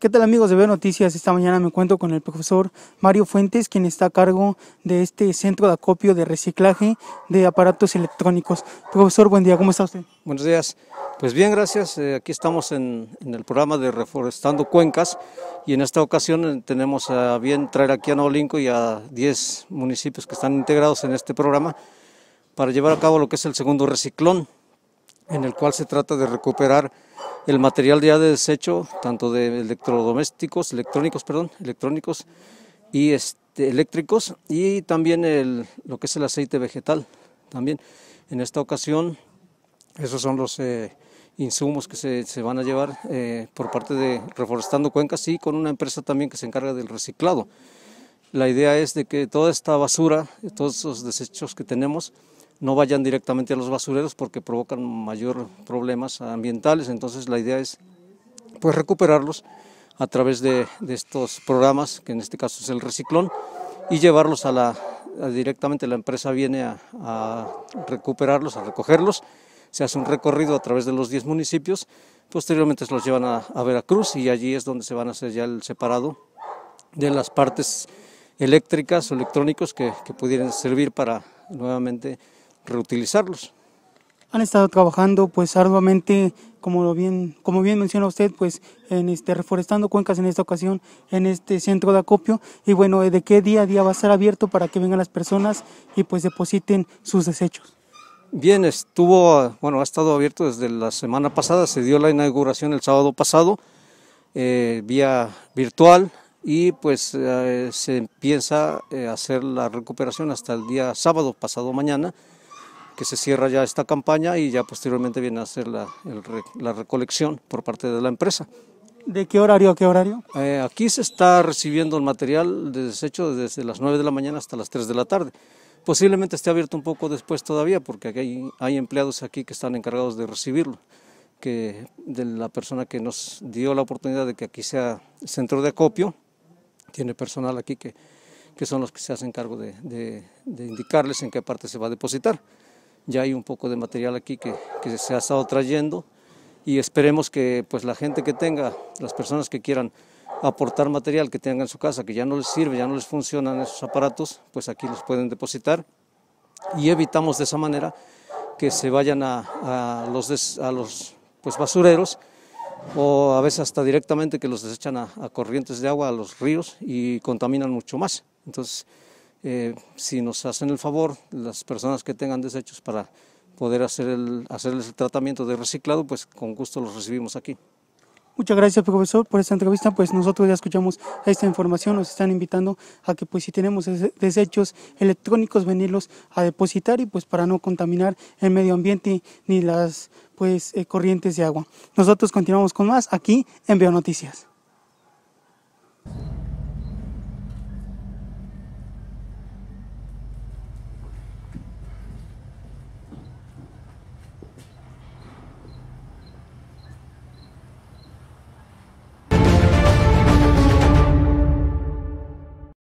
¿Qué tal amigos de Ver Noticias? Esta mañana me encuentro con el profesor Mario Fuentes, quien está a cargo de este centro de acopio de reciclaje de aparatos electrónicos. Profesor, buen día, ¿cómo está usted? Buenos días. Pues bien, gracias. Eh, aquí estamos en, el programa de Reforestando Cuencas y en esta ocasión eh, tenemos a bien traer aquí a Nolinco y a 10 municipios que están integrados en este programa para llevar a cabo lo que es el segundo reciclón en el cual se trata de recuperar el material ya de desecho, tanto de electrodomésticos, electrónicos, perdón, electrónicos y este, eléctricos, y también lo que es el aceite vegetal. También en esta ocasión, esos son los eh, insumos que se, van a llevar eh, por parte de Reforestando Cuencas y con una empresa también que se encarga del reciclado. La idea es de que toda esta basura, todos esos desechos que tenemos, no vayan directamente a los basureros porque provocan mayor problemas ambientales. Entonces la idea es pues recuperarlos a través de, estos programas, que en este caso es el reciclón, y llevarlos a la directamente la empresa viene a, recuperarlos, a recogerlos. Se hace un recorrido a través de los 10 municipios. Posteriormente se los llevan a, Veracruz y allí es donde se van a hacer ya el separado de las partes eléctricas o electrónicos que, que pudieran servir para nuevamente reutilizarlos. Han estado trabajando pues arduamente, como bien, como bien menciona usted, pues en este reforestando cuencas en esta ocasión en este centro de acopio y bueno, de qué día a día va a estar abierto para que vengan las personas y pues depositen sus desechos. Bien, estuvo, bueno, ha estado abierto desde la semana pasada, se dio la inauguración el sábado pasado eh, vía virtual y pues eh, se empieza eh, a hacer la recuperación hasta el día sábado pasado mañana que se cierra ya esta campaña y ya posteriormente viene a hacer la, la recolección por parte de la empresa. ¿De qué horario a qué horario? Eh, aquí se está recibiendo el material de desecho desde las 9 de la mañana hasta las 3 de la tarde. Posiblemente esté abierto un poco después todavía porque aquí hay, empleados aquí que están encargados de recibirlo. Que de la persona que nos dio la oportunidad de que aquí sea centro de acopio, tiene personal aquí que, que son los que se hacen cargo de indicarles en qué parte se va a depositar ya hay un poco de material aquí que, que, se ha estado trayendo y esperemos que pues la gente que tenga, las personas que quieran aportar material que tengan en su casa, que ya no les sirve, ya no les funcionan esos aparatos, pues aquí los pueden depositar y evitamos de esa manera que se vayan a, los, a los pues, basureros o a veces hasta directamente que los desechan a, a corrientes de agua, a los ríos y contaminan mucho más. Entonces, eh, si nos hacen el favor las personas que tengan desechos para poder hacer el, hacerles el tratamiento de reciclado, pues con gusto los recibimos aquí. Muchas gracias, profesor, por esta entrevista. Pues nosotros ya escuchamos esta información, nos están invitando a que pues si tenemos desechos electrónicos, venirlos a depositar y pues para no contaminar el medio ambiente ni las pues eh, corrientes de agua. Nosotros continuamos con más aquí en Bionoticias. Noticias.